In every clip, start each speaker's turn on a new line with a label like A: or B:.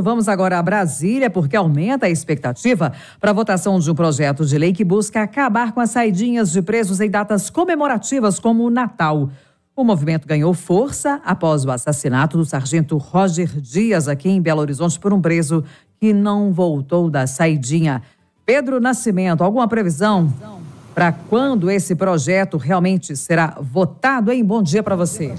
A: Vamos agora a Brasília, porque aumenta a expectativa para a votação de um projeto de lei que busca acabar com as saidinhas de presos em datas comemorativas, como o Natal. O movimento ganhou força após o assassinato do sargento Roger Dias, aqui em Belo Horizonte, por um preso que não voltou da saidinha. Pedro Nascimento, alguma previsão para quando esse projeto realmente será votado, hein? Bom dia para você.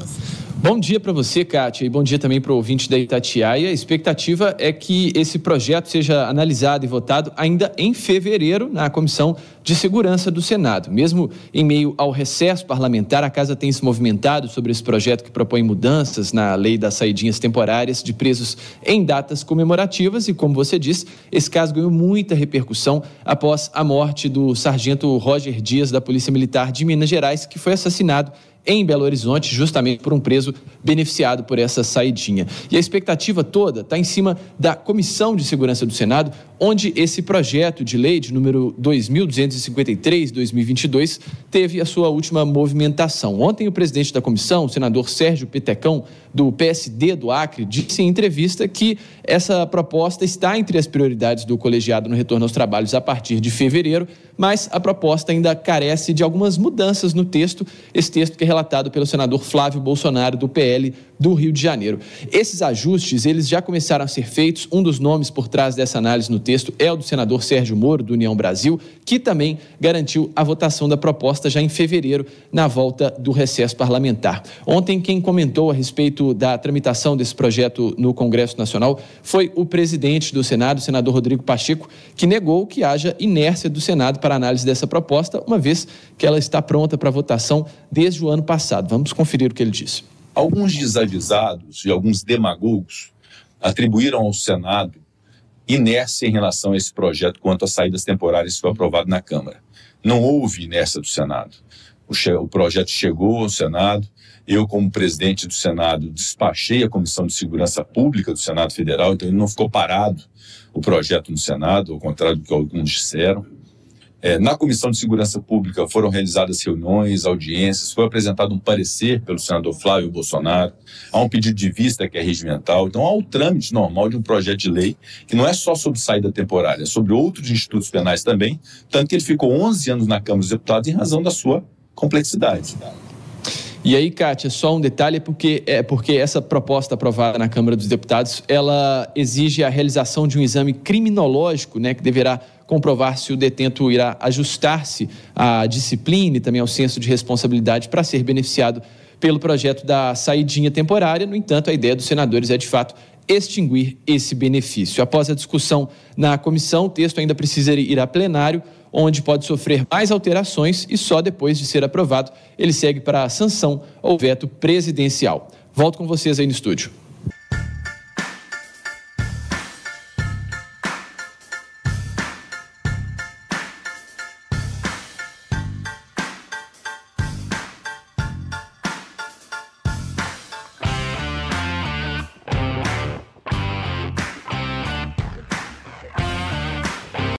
B: Bom dia para você, Kátia, e bom dia também para o ouvinte da Itatiaia. A expectativa é que esse projeto seja analisado e votado ainda em fevereiro na Comissão de segurança do Senado. Mesmo em meio ao recesso parlamentar, a casa tem se movimentado sobre esse projeto que propõe mudanças na lei das saidinhas temporárias de presos em datas comemorativas e, como você disse, esse caso ganhou muita repercussão após a morte do sargento Roger Dias da Polícia Militar de Minas Gerais, que foi assassinado em Belo Horizonte, justamente por um preso beneficiado por essa saidinha. E a expectativa toda está em cima da Comissão de Segurança do Senado, onde esse projeto de lei de número 2253-2022 teve a sua última movimentação. Ontem, o presidente da comissão, o senador Sérgio Petecão, do PSD do Acre, disse em entrevista que essa proposta está entre as prioridades do colegiado no retorno aos trabalhos a partir de fevereiro, mas a proposta ainda carece de algumas mudanças no texto, esse texto que é relatado pelo senador Flávio Bolsonaro, do PL do Rio de Janeiro. Esses ajustes, eles já começaram a ser feitos. Um dos nomes por trás dessa análise no texto é o do senador Sérgio Moro, do União Brasil, que também garantiu a votação da proposta já em fevereiro, na volta do recesso parlamentar. Ontem, quem comentou a respeito da tramitação desse projeto no Congresso Nacional foi o presidente do Senado, o senador Rodrigo Pacheco, que negou que haja inércia do Senado para análise dessa proposta, uma vez que ela está pronta para votação desde o ano passado. Vamos conferir o
C: que ele disse. Alguns desavisados e alguns demagogos atribuíram ao Senado inércia em relação a esse projeto quanto às saídas temporárias que foi aprovado na Câmara. Não houve inércia do Senado. O, che o projeto chegou ao Senado, eu, como presidente do Senado, despachei a Comissão de Segurança Pública do Senado Federal, então ele não ficou parado o projeto no Senado, ao contrário do que alguns disseram. É, na Comissão de Segurança Pública foram realizadas reuniões, audiências, foi apresentado um parecer pelo senador Flávio Bolsonaro, há um pedido de vista que é regimental, então há o trâmite normal de um projeto de lei que não é só sobre saída temporária, é sobre outros institutos penais também, tanto que ele ficou 11 anos na Câmara dos Deputados em razão da sua complexidade. E aí, Kátia,
B: só um detalhe, é porque, é porque essa proposta aprovada na Câmara dos Deputados, ela exige a realização de um exame criminológico, né, que deverá comprovar se o detento irá ajustar-se à disciplina e também ao senso de responsabilidade para ser beneficiado pelo projeto da saidinha temporária. No entanto, a ideia dos senadores é, de fato, extinguir esse benefício. Após a discussão na comissão, o texto ainda precisa ir a plenário, onde pode sofrer mais alterações e só depois de ser aprovado ele segue para a sanção ou veto presidencial. Volto com vocês aí no estúdio.